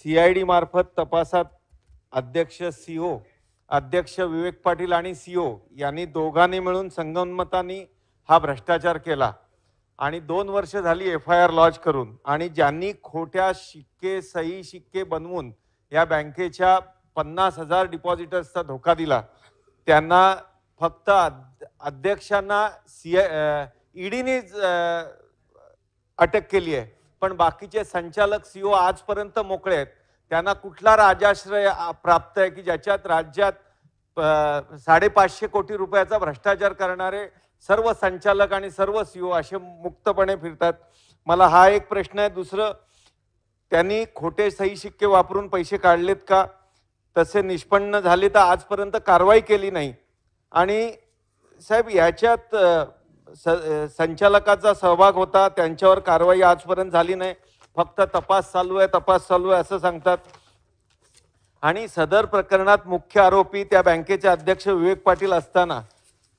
C D मार्फत तपासात अध्यक्ष सी ओ अध्यक्ष विवेक पाटील आणि सी ओ यांनी दोघांनी मिळून संगमतानी हा भ्रष्टाचार केला आणि दोन वर्ष झाली एफ आय आर लॉन्च करून आणि ज्यांनी खोट्या शिक्के सही शिक्के बनवून या बँकेच्या पन्नास हजार डिपॉझिटर्सचा धोका दिला त्यांना फक्त अध्यक्षांना सी ईडीनेच अटक केली आहे पण बाकीचे संचालक सीओ e आजपर्यंत मोकळे आहेत त्यांना कुठला राजाश्रय प्राप्त आहे की ज्याच्यात राज्यात साडेपाचशे कोटी रुपयाचा भ्रष्टाचार करणारे सर्व संचालक आणि सर्व सीओ e असे मुक्तपणे फिरतात मला हा एक प्रश्न आहे दुसरं त्यांनी खोटे सही शिक्के वापरून पैसे काढलेत का तसे निष्पन्न झाले तर आजपर्यंत कारवाई केली नाही आणि साहेब याच्यात संचालकाचा सहभाग होता त्यांच्यावर कारवाई आजपर्यंत झाली नाही फक्त तपास चालू आहे तपास चालू आहे असं सांगतात आणि सदर प्रकरणात मुख्य आरोपी त्या बँकेचे अध्यक्ष विवेक पाटील असताना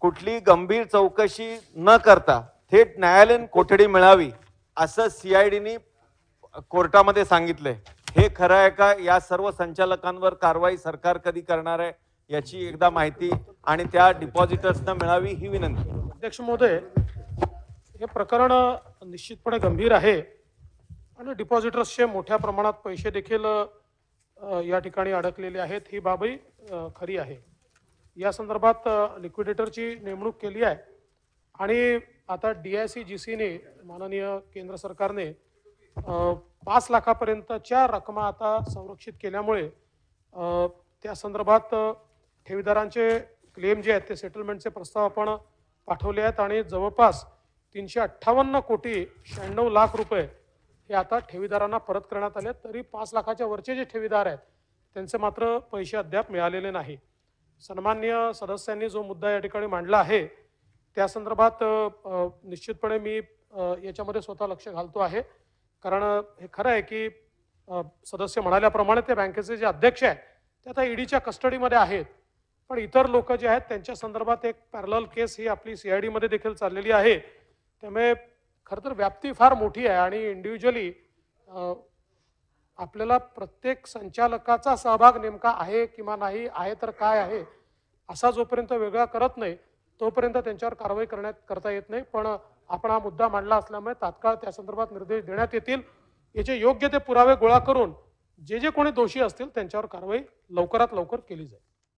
कुठली गंभीर चौकशी न करता थेट न्यायालयीन कोठडी मिळावी असं सी आय डीनी कोर्टामध्ये सांगितलंय हे खरं आहे का या सर्व संचालकांवर कारवाई सरकार कधी करणार आहे याची एकदा माहिती आणि त्या डिपॉझिटर्सना मिळावी ही विनंती अध्यक्ष महोदय हे प्रकरण निश्चितपणे गंभीर आहे आणि डिपॉझिटर्सचे मोठ्या प्रमाणात पैसे देखील या ठिकाणी अडकलेले आहेत ही बाबही खरी आहे या संदर्भात लिक्विडेटरची नेमणूक केली आहे आणि आता डी आय सी जी सीने माननीय केंद्र सरकारने पाच लाखापर्यंतच्या रकमा आता संरक्षित केल्यामुळे त्या संदर्भात ठेवीदारांचे क्लेम जे आहेत ते सेटलमेंटचे प्रस्ताव आपण पाठवले आहेत आणि जवळपास तीनशे अठ्ठावन्न कोटी शहाण्णव लाख रुपये हे आता ठेवीदारांना परत करण्यात आले तरी पाच लाखाच्या वरचे जे ठेवीदार आहेत त्यांचे मात्र पैसे अद्याप मिळालेले नाही सन्मान्य सदस्यांनी जो मुद्दा या ठिकाणी मांडला आहे त्या संदर्भात निश्चितपणे मी याच्यामध्ये स्वतः लक्ष घालतो आहे कारण हे खरं आहे की सदस्य म्हणाल्याप्रमाणे ते बँकेचे जे अध्यक्ष आहेत ते आता ईडीच्या कस्टडीमध्ये आहेत पण इतर लोक जे आहेत त्यांच्या संदर्भात एक पॅरल केस ही आपली मध्ये देखील चाललेली आहे त्यामुळे खरंतर तर व्याप्ती फार मोठी आहे आणि इंडिव्हिज्युअली आपल्याला प्रत्येक संचालकाचा सहभाग नेमका आहे किंवा नाही आहे तर काय आहे असा जोपर्यंत वेगळा करत नाही तोपर्यंत त्यांच्यावर कारवाई करण्यात करता येत नाही पण आपण हा मुद्दा मांडला असल्यामुळे तात्काळ त्या संदर्भात निर्देश देण्यात येतील याचे योग्य ते पुरावे गोळा करून जे जे कोणी दोषी असतील त्यांच्यावर कारवाई लवकरात लवकर केली जाईल